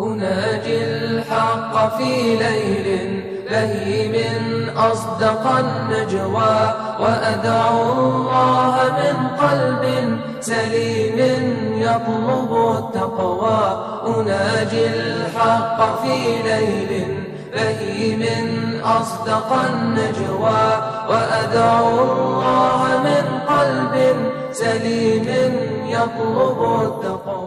أناجي الحق في ليل بهيم أصدق النجوى وأدعو الله من قلب سليم يطلب التقوى أناجي الحق في ليل بهيم أصدق النجوى وأدعو الله من قلب سليم يطلب التقوى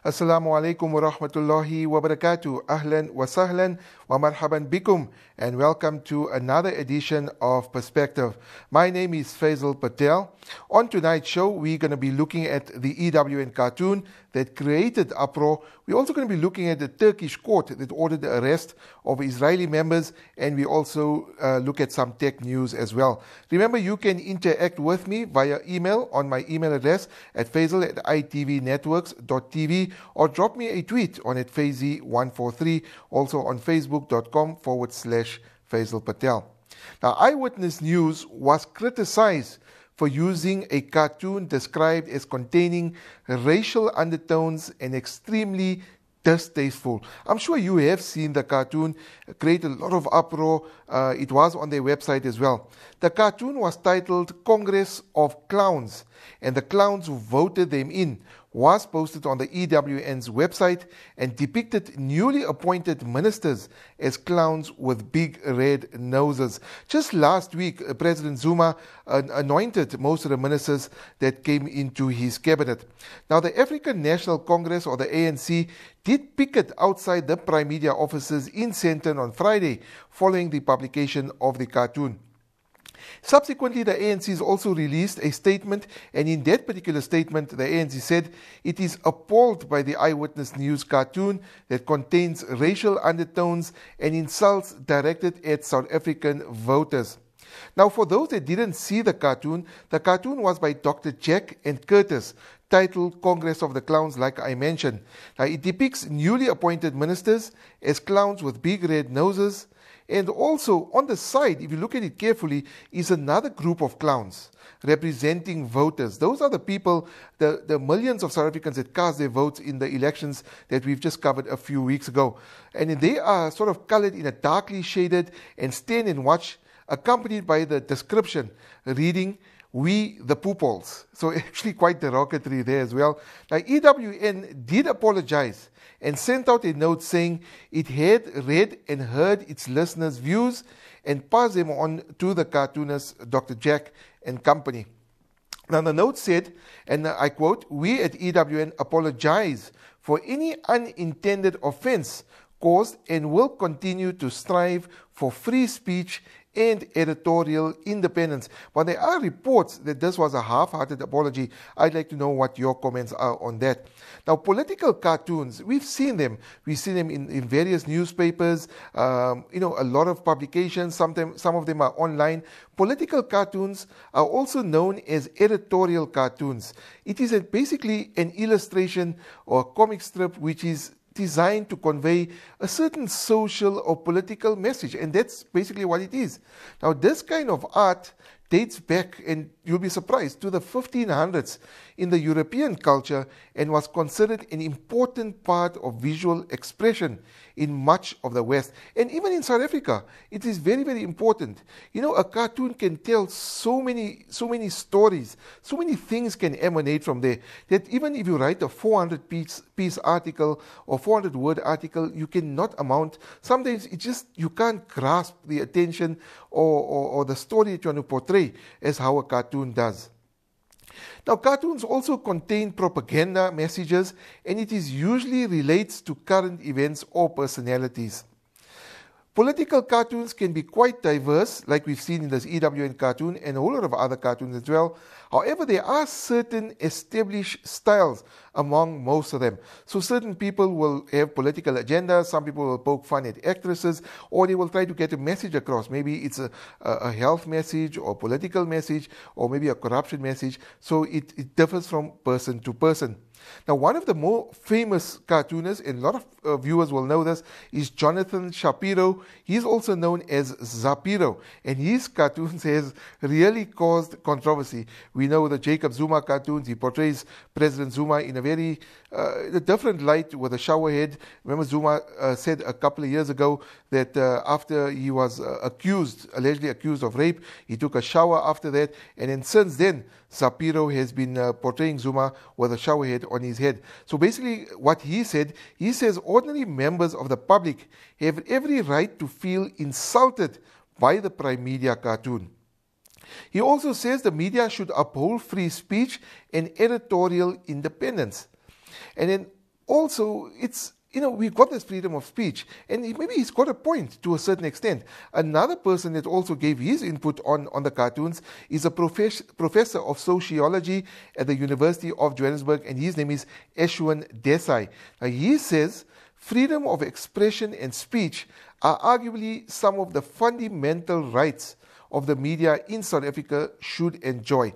Assalamualaikum warahmatullahi wabarakatuh. Ahlan wa sahlan marhaban bikum, and welcome to another edition of Perspective. My name is Faisal Patel. On tonight's show, we're going to be looking at the EWN cartoon that created APRO. We're also going to be looking at the Turkish court that ordered the arrest of Israeli members, and we also uh, look at some tech news as well. Remember, you can interact with me via email on my email address at faisal at itvnetworks.tv or drop me a tweet on at faisy143, also on Facebook facebook.com forward slash Faisal Patel. Now, Eyewitness News was criticized for using a cartoon described as containing racial undertones and extremely distasteful. I'm sure you have seen the cartoon create a lot of uproar. Uh, it was on their website as well. The cartoon was titled Congress of Clowns, and the clowns who voted them in was posted on the EWN's website and depicted newly appointed ministers as clowns with big red noses. Just last week, uh, President Zuma anointed most of the ministers that came into his cabinet. Now, the African National Congress, or the ANC, did picket outside the Prime Media offices in Centon on Friday following the publication of the cartoon. Subsequently, the ANC also released a statement, and in that particular statement, the ANC said it is appalled by the Eyewitness News cartoon that contains racial undertones and insults directed at South African voters. Now, for those that didn't see the cartoon, the cartoon was by Dr. Jack and Curtis, titled Congress of the Clowns, like I mentioned. Now, it depicts newly appointed ministers as clowns with big red noses, and also on the side, if you look at it carefully, is another group of clowns representing voters. Those are the people, the, the millions of South Africans that cast their votes in the elections that we've just covered a few weeks ago. And they are sort of colored in a darkly shaded and stand and watch, accompanied by the description reading we the pupils." So actually quite derogatory there as well. Now EWN did apologize and sent out a note saying it had read and heard its listeners' views and passed them on to the cartoonist Dr. Jack and company. Now, the note said, and I quote, We at EWN apologize for any unintended offense caused and will continue to strive for free speech and editorial independence. But there are reports that this was a half hearted apology. I'd like to know what your comments are on that. Now, political cartoons, we've seen them. We've seen them in, in various newspapers, um, you know, a lot of publications. some of them are online. Political cartoons are also known as editorial cartoons. It is a, basically an illustration or comic strip which is designed to convey a certain social or political message, and that's basically what it is. Now, this kind of art dates back, and you'll be surprised, to the 1500s in the European culture and was considered an important part of visual expression in much of the West. And even in South Africa, it is very, very important. You know, a cartoon can tell so many, so many stories, so many things can emanate from there that even if you write a 400 piece, piece article or 400 word article, you cannot amount. Sometimes it just, you can't grasp the attention or, or, or the story that you want to portray as how a cartoon does. Now, cartoons also contain propaganda messages and it is usually relates to current events or personalities. Political cartoons can be quite diverse, like we've seen in this EWN cartoon and a whole lot of other cartoons as well. However, there are certain established styles among most of them. So, certain people will have political agendas, some people will poke fun at actresses, or they will try to get a message across. Maybe it's a, a health message, or political message, or maybe a corruption message. So, it, it differs from person to person. Now, one of the more famous cartoonists, and a lot of uh, viewers will know this, is Jonathan Shapiro. He's also known as Zapiro, and his cartoons has really caused controversy. We know the Jacob Zuma cartoons, he portrays President Zuma in a very uh, the different light with a shower head. Remember, Zuma uh, said a couple of years ago that uh, after he was uh, accused, allegedly accused of rape, he took a shower after that. And then since then, Sapiro has been uh, portraying Zuma with a shower head on his head. So basically, what he said, he says ordinary members of the public have every right to feel insulted by the Prime Media cartoon. He also says the media should uphold free speech and editorial independence. And then also, it's you know, we've got this freedom of speech. And maybe he's got a point to a certain extent. Another person that also gave his input on, on the cartoons is a professor of sociology at the University of Johannesburg, and his name is Eshwan Desai. Now, he says freedom of expression and speech are arguably some of the fundamental rights of the media in South Africa should enjoy.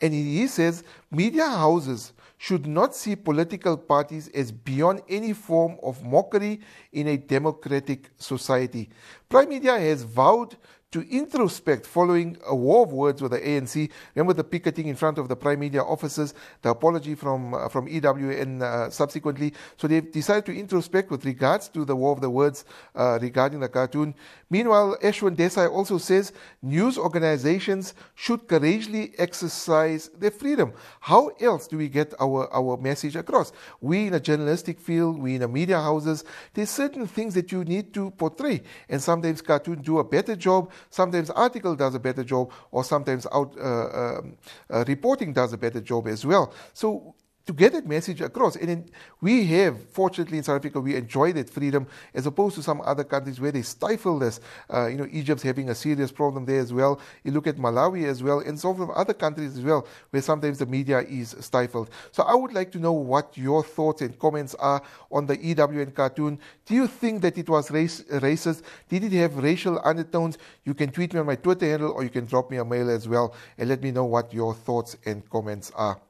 And he says media houses should not see political parties as beyond any form of mockery in a democratic society. Prime Media has vowed to introspect following a war of words with the ANC. Remember the picketing in front of the Prime Media offices, the apology from uh, from EWN uh, subsequently. So they've decided to introspect with regards to the war of the words uh, regarding the cartoon. Meanwhile, Ashwin Desai also says news organizations should courageously exercise their freedom. How else do we get our, our message across? We in a journalistic field, we in the media houses, there's certain things that you need to portray. And sometimes cartoons do a better job Sometimes article does a better job, or sometimes out uh, um, uh reporting does a better job as well. So to get that message across. And in, we have, fortunately, in South Africa, we enjoy that freedom as opposed to some other countries where they stifle this. Uh, you know, Egypt's having a serious problem there as well. You look at Malawi as well, and so from other countries as well, where sometimes the media is stifled. So I would like to know what your thoughts and comments are on the EWN cartoon. Do you think that it was race, racist? Did it have racial undertones? You can tweet me on my Twitter handle or you can drop me a mail as well and let me know what your thoughts and comments are.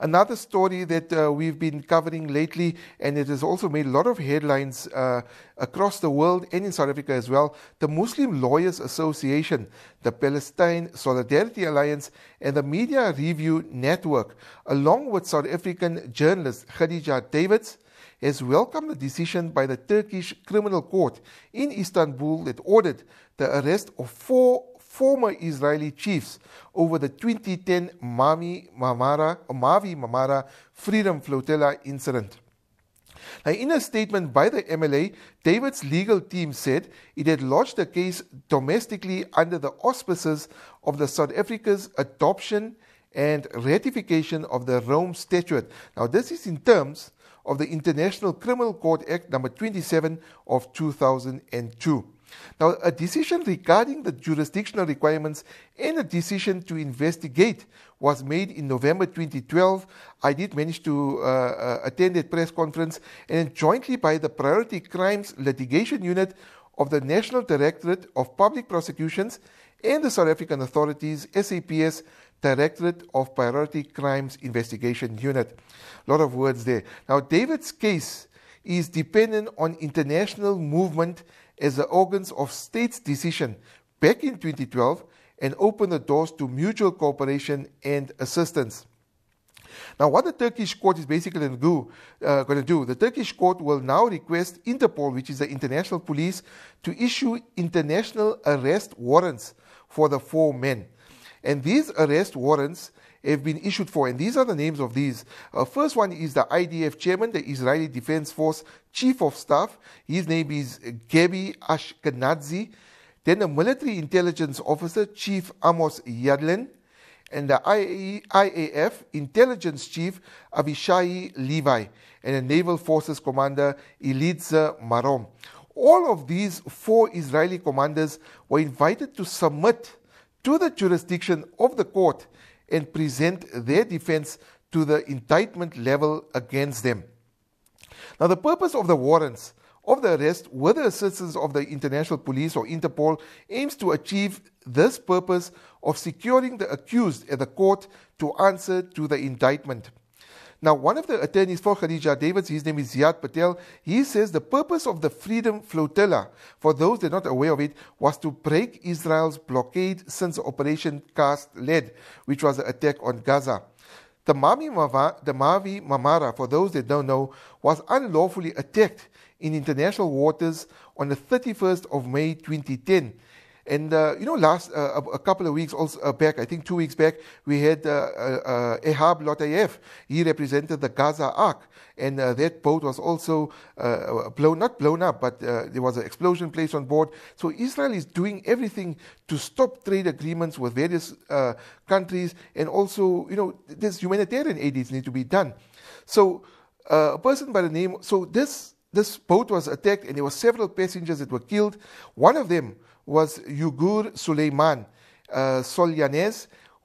Another story that uh, we've been covering lately, and it has also made a lot of headlines uh, across the world and in South Africa as well, the Muslim Lawyers Association, the Palestine Solidarity Alliance, and the Media Review Network, along with South African journalist Khadija Davids, has welcomed the decision by the Turkish Criminal Court in Istanbul that ordered the arrest of four former Israeli chiefs over the 2010 Mami Mamara, Mavi Mamara Freedom Flotilla incident. Now, in a statement by the MLA, David's legal team said it had lodged a case domestically under the auspices of the South Africa's adoption and ratification of the Rome Statute. Now, this is in terms of the International Criminal Court Act number 27 of 2002. Now, a decision regarding the jurisdictional requirements and a decision to investigate was made in November 2012. I did manage to uh, uh attend that press conference, and jointly by the Priority Crimes Litigation Unit of the National Directorate of Public Prosecutions and the South African Authorities, SAPS, Directorate of Priority Crimes Investigation Unit. A lot of words there. Now, David's case is dependent on international movement as the organs of states' decision back in 2012 and open the doors to mutual cooperation and assistance. Now, what the Turkish court is basically going to, do, uh, going to do, the Turkish court will now request Interpol, which is the international police, to issue international arrest warrants for the four men. And these arrest warrants have been issued for, and these are the names of these. Uh, first one is the IDF chairman, the Israeli Defense Force Chief of Staff. His name is Gabi Ashkenazi. Then the military intelligence officer, Chief Amos Yadlin. And the IAF intelligence chief, Avishai Levi. And the naval forces commander, Elitza Marom. All of these four Israeli commanders were invited to submit to the jurisdiction of the court and present their defense to the indictment level against them. Now, the purpose of the warrants of the arrest with the assistance of the International Police or Interpol aims to achieve this purpose of securing the accused at the court to answer to the indictment. Now, one of the attorneys for Khadija Davids, his name is Ziad Patel, he says the purpose of the Freedom Flotilla, for those that are not aware of it, was to break Israel's blockade since Operation Cast Lead, which was the attack on Gaza. The Mavi, Mava, the Mavi Mamara, for those that don't know, was unlawfully attacked in international waters on the 31st of May 2010 and uh, you know, last uh, a couple of weeks also uh, back, I think two weeks back, we had uh, uh, uh, Ehab Lotayev. He represented the Gaza Arc, and that boat was also blown not blown up, but there was an explosion placed on board. So Israel is doing everything to stop trade agreements with various countries, and also you know, this humanitarian aid needs to be done. So a person by the name, so this this boat was attacked, and there were several passengers that were killed. One of them was Yugur Suleiman uh,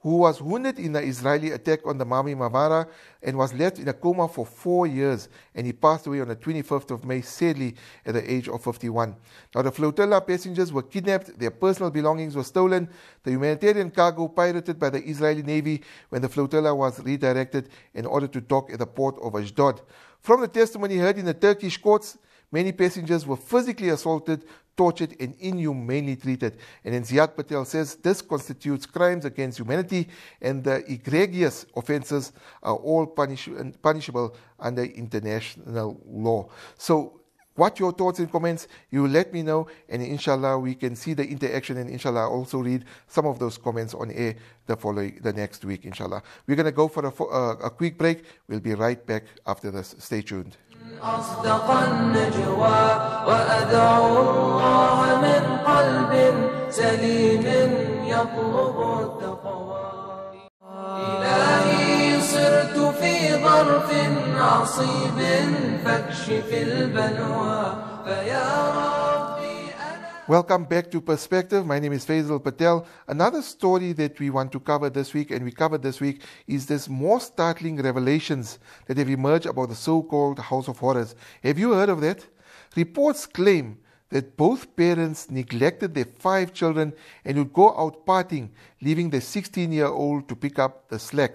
who was wounded in an Israeli attack on the Mami Mavara and was left in a coma for four years. And he passed away on the 25th of May, sadly, at the age of 51. Now, the flotilla passengers were kidnapped, their personal belongings were stolen, the humanitarian cargo pirated by the Israeli Navy when the flotilla was redirected in order to dock at the port of Ashdod. From the testimony heard in the Turkish courts, Many passengers were physically assaulted, tortured, and inhumanely treated. And then Ziad Patel says this constitutes crimes against humanity, and the egregious offenses are all punish- punishable under international law. So, what your thoughts and comments, you let me know, and inshallah, we can see the interaction, and inshallah, also read some of those comments on air the following, the next week, inshallah. We're going to go for a, uh, a quick break. We'll be right back after this. Stay tuned. أصدق النجوى وأدعو الله من قلب سليم يطلب التقوى إلهي صرت في ظرف عصيب فاكشف البلوى فيا رب Welcome back to Perspective. My name is Faisal Patel. Another story that we want to cover this week, and we covered this week, is this more startling revelations that have emerged about the so called House of Horrors. Have you heard of that? Reports claim that both parents neglected their five children and would go out partying, leaving the 16 year old to pick up the slack.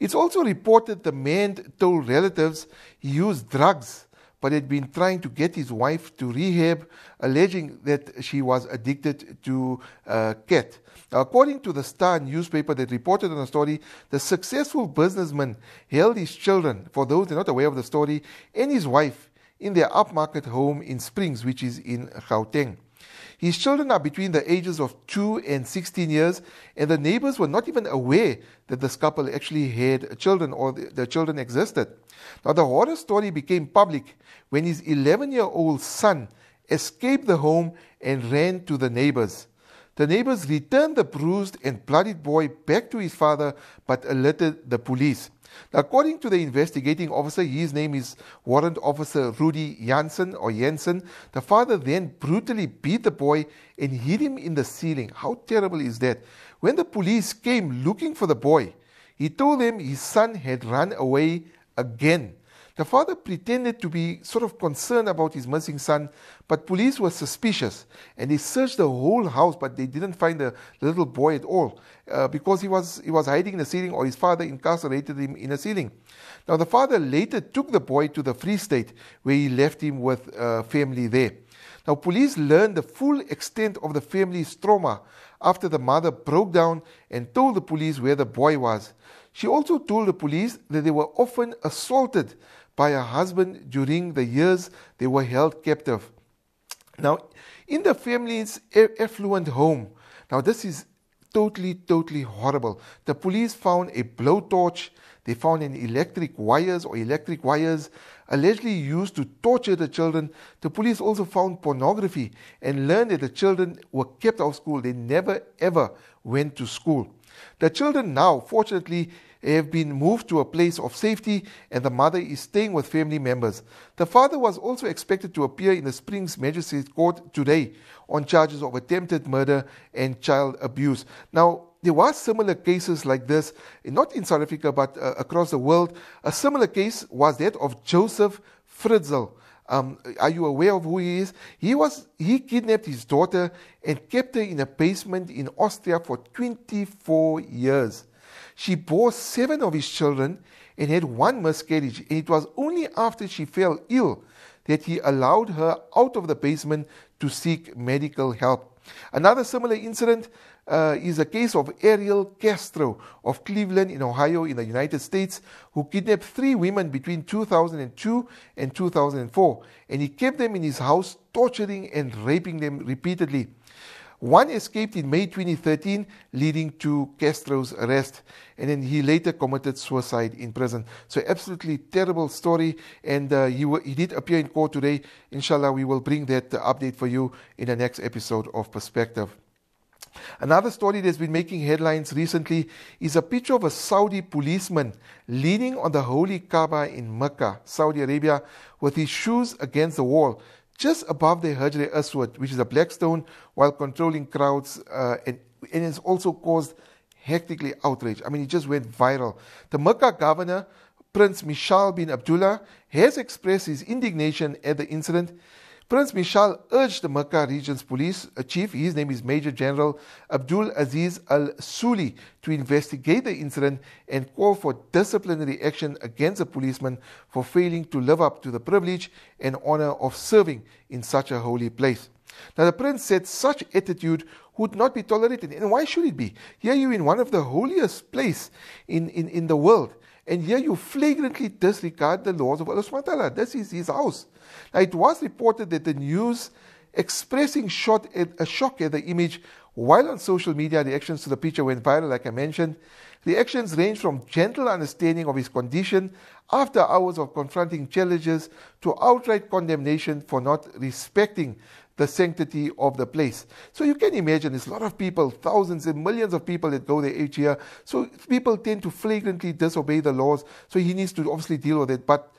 It's also reported the man told relatives he used drugs but had been trying to get his wife to rehab, alleging that she was addicted to uh, cat. Now, according to the Star newspaper that reported on the story, the successful businessman held his children, for those who are not aware of the story, and his wife in their upmarket home in Springs, which is in Gauteng. His children are between the ages of 2 and 16 years, and the neighbors were not even aware that this couple actually had children or the, the children existed. Now, the horror story became public when his 11 year old son escaped the home and ran to the neighbors. The neighbors returned the bruised and bloodied boy back to his father but alerted the police. According to the investigating officer, his name is Warrant Officer Rudy Janssen or Jensen. The father then brutally beat the boy and hit him in the ceiling. How terrible is that? When the police came looking for the boy, he told them his son had run away again. The father pretended to be sort of concerned about his missing son, but police were suspicious and they searched the whole house, but they didn't find the little boy at all uh, because he was, he was hiding in the ceiling or his father incarcerated him in a ceiling. Now, the father later took the boy to the Free State where he left him with uh, family there. Now, police learned the full extent of the family's trauma after the mother broke down and told the police where the boy was. She also told the police that they were often assaulted by her husband during the years they were held captive. Now, in the family's affluent home, now this is totally, totally horrible. The police found a blowtorch, they found an electric wires or electric wires allegedly used to torture the children. The police also found pornography and learned that the children were kept out of school. They never ever went to school. The children now, fortunately, have been moved to a place of safety and the mother is staying with family members. The father was also expected to appear in the Springs Magistrates Court today on charges of attempted murder and child abuse. Now, there were similar cases like this, not in South Africa, but uh, across the world. A similar case was that of Joseph Fritzel. Um, are you aware of who he is? He was he kidnapped his daughter and kept her in a basement in Austria for 24 years. She bore seven of his children and had one miscarriage, and it was only after she fell ill that he allowed her out of the basement to seek medical help. Another similar incident uh, is a case of Ariel Castro of Cleveland in Ohio in the United States who kidnapped three women between 2002 and 2004 and he kept them in his house torturing and raping them repeatedly. One escaped in May 2013, leading to Castro's arrest, and then he later committed suicide in prison. So, absolutely terrible story. And uh, he, w- he did appear in court today. Inshallah, we will bring that uh, update for you in the next episode of Perspective. Another story that's been making headlines recently is a picture of a Saudi policeman leaning on the holy Kaaba in Mecca, Saudi Arabia, with his shoes against the wall just above the Hajre Aswad, which is a black stone, while controlling crowds, uh, and, and also caused hectically outrage. I mean, it just went viral. The Mecca governor, Prince Mishal bin Abdullah, has expressed his indignation at the incident. Prince Michal urged the Mecca region's police chief, his name is Major General Abdul Aziz Al Suli, to investigate the incident and call for disciplinary action against the policeman for failing to live up to the privilege and honor of serving in such a holy place. Now, the prince said such attitude would not be tolerated. And why should it be? Here you in one of the holiest places in, in, in the world. And here you flagrantly disregard the laws of Allah subhanahu wa ta'ala. This is his house. Now it was reported that the news expressing shot at, a shock at the image while on social media reactions to the picture went viral like I mentioned. Reactions range from gentle understanding of his condition after hours of confronting challenges to outright condemnation for not respecting the sanctity of the place. So you can imagine there's a lot of people, thousands and millions of people that go there each year. So people tend to flagrantly disobey the laws. So he needs to obviously deal with it. But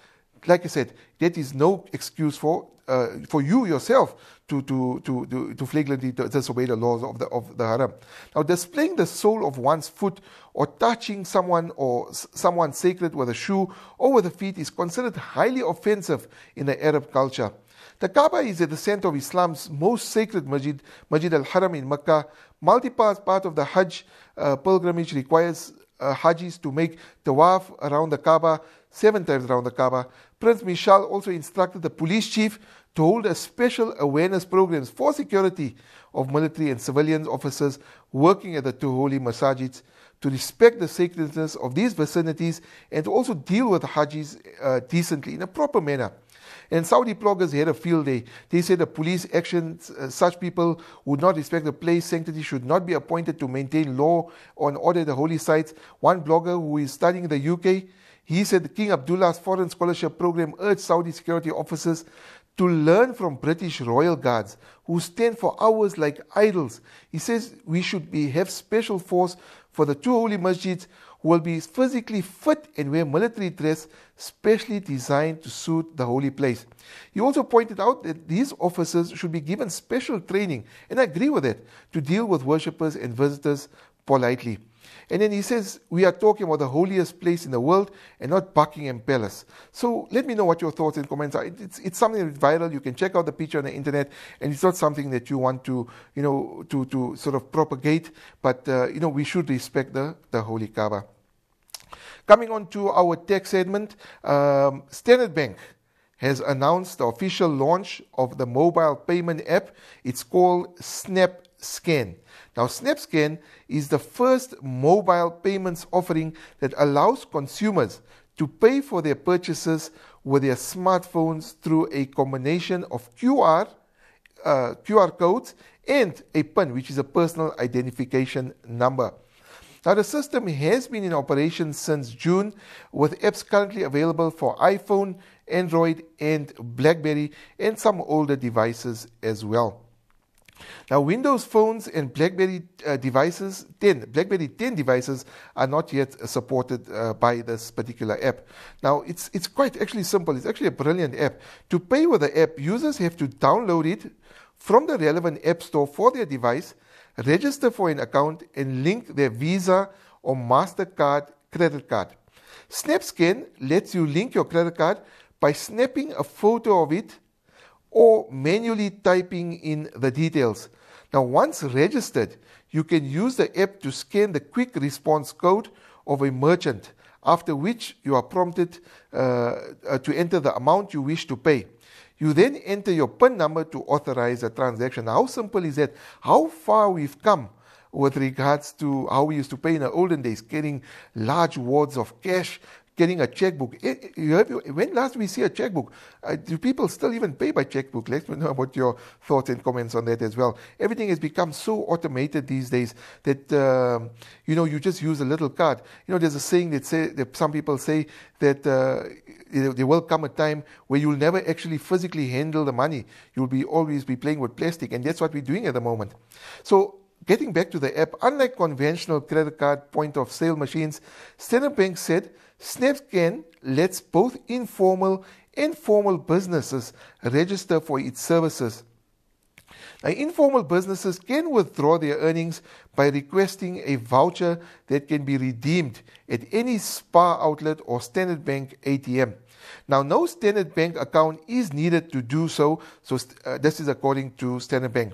like I said, that is no excuse for uh, for you yourself to to to to, to flagrantly disobey the laws of the of the haram. Now, displaying the sole of one's foot or touching someone or someone sacred with a shoe or with a feet is considered highly offensive in the Arab culture. The Kaaba is at the center of Islam's most sacred masjid, Masjid al-Haram in Mecca. Multi-part part of the Hajj uh, pilgrimage requires uh, Hajis to make tawaf around the Kaaba seven times around the Kaaba. Prince Mishal also instructed the police chief to hold a special awareness programs for security of military and civilian officers working at the two holy masajids to respect the sacredness of these vicinities and to also deal with Hajis uh, decently in a proper manner. And Saudi bloggers had a field day. They said the police actions, uh, such people would not respect the place sanctity, should not be appointed to maintain law and order the holy sites. One blogger who is studying in the UK, he said King Abdullah's foreign scholarship program urged Saudi security officers to learn from British royal guards who stand for hours like idols. He says we should be, have special force for the two holy masjids who will be physically fit and wear military dress specially designed to suit the holy place. He also pointed out that these officers should be given special training, and I agree with that, to deal with worshippers and visitors politely. And then he says, We are talking about the holiest place in the world and not Buckingham Palace. So let me know what your thoughts and comments are. It's, it's something that's viral. You can check out the picture on the internet, and it's not something that you want to, you know, to, to sort of propagate, but, uh, you know, we should respect the, the Holy Kaaba. Coming on to our tech segment, um, Standard Bank has announced the official launch of the mobile payment app. It's called Snap Scan. Now, Scan is the first mobile payments offering that allows consumers to pay for their purchases with their smartphones through a combination of QR, uh, QR codes and a PIN, which is a personal identification number. Now, the system has been in operation since June, with apps currently available for iPhone, Android, and Blackberry, and some older devices as well. Now, Windows phones and BlackBerry uh, devices 10, BlackBerry 10 devices are not yet uh, supported uh, by this particular app. Now, it's it's quite actually simple. It's actually a brilliant app. To pay with the app, users have to download it from the relevant app store for their device register for an account and link their Visa or MasterCard credit card. SnapScan lets you link your credit card by snapping a photo of it or manually typing in the details. Now, once registered, you can use the app to scan the quick response code of a merchant, after which you are prompted uh, uh to enter the amount you wish to pay. You then enter your PIN number to authorize a transaction. How simple is that? How far we've come with regards to how we used to pay in the olden days, carrying large wads of cash, getting a checkbook. Eh, eh, when last we see a checkbook? Uh, do people still even pay by checkbook? Let me know about your thoughts and comments on that as well. Everything has become so automated these days that um, you know you just use a little card. You know, there's a saying that say that some people say that. Uh, there will come a time where you'll never actually physically handle the money. You'll be always be playing with plastic, and that's what we're doing at the moment. So getting back to the app, unlike conventional credit card point of sale machines, Standard Bank said SnapScan lets both informal and formal businesses register for its services. Now, informal businesses can withdraw their earnings by requesting a voucher that can be redeemed at any spa outlet or Standard Bank ATM. Now, no Standard Bank account is needed to do so. So uh, this is according to Standard Bank.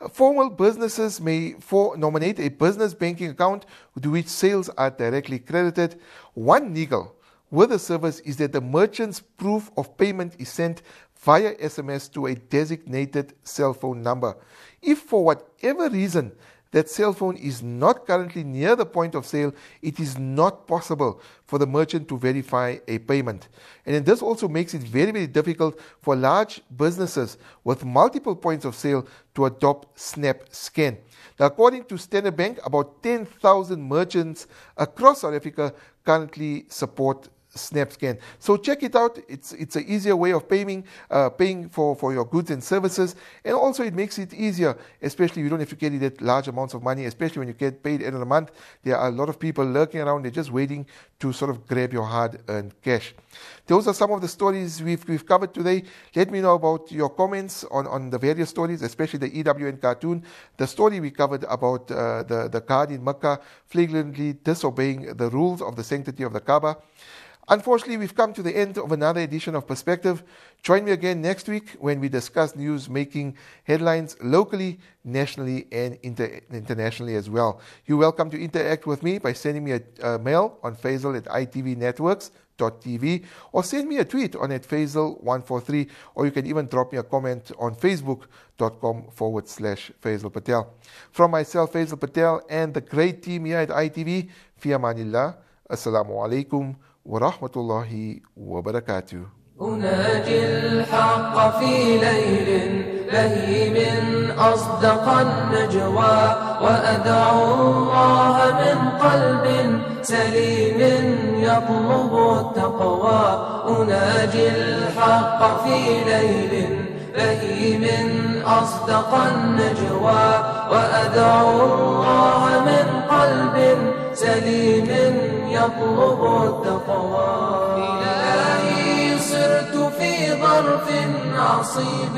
Uh, formal businesses may for nominate a business banking account to which sales are directly credited. One niggle with the service is that the merchant's proof of payment is sent via SMS to a designated cell phone number. If for whatever reason that cell phone is not currently near the point of sale, it is not possible for the merchant to verify a payment. And this also makes it very, very difficult for large businesses with multiple points of sale to adopt Snap Scan. Now, according to Standard Bank, about 10,000 merchants across South Africa currently support SnapScan. So check it out. It's it's an easier way of paying uh, paying for, for your goods and services, and also it makes it easier. Especially you don't have to carry that large amounts of money. Especially when you get paid end of the month, there are a lot of people lurking around. They're just waiting to sort of grab your hard-earned cash. Those are some of the stories we've we've covered today. Let me know about your comments on on the various stories, especially the EWN cartoon. The story we covered about uh, the the guard in Mecca flagrantly disobeying the rules of the sanctity of the Kaaba. Unfortunately, we've come to the end of another edition of Perspective. Join me again next week when we discuss news making headlines locally, nationally, and inter- internationally as well. You're welcome to interact with me by sending me a, a mail on Faisal at itvnetworks.tv or send me a tweet on at Faisal143 or you can even drop me a comment on facebook.com forward slash Faisal Patel. From myself, Faisal Patel, and the great team here at ITV, Fiamanillah, Assalamu alaikum ورحمة الله وبركاته أناجي الحق في ليل بهيم أصدق النجوى وأدعو الله من قلب سليم يطلب التقوى أناجي الحق في ليل بهيم أصدق النجوى وأدعو الله من قلب سليم يطلب التقوى إلهي صرت في ظرف عصيب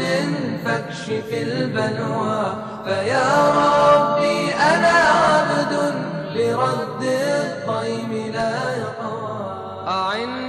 فاكشف البلوى فيا ربي أنا عبد لرد الطيب لا يقوى أعن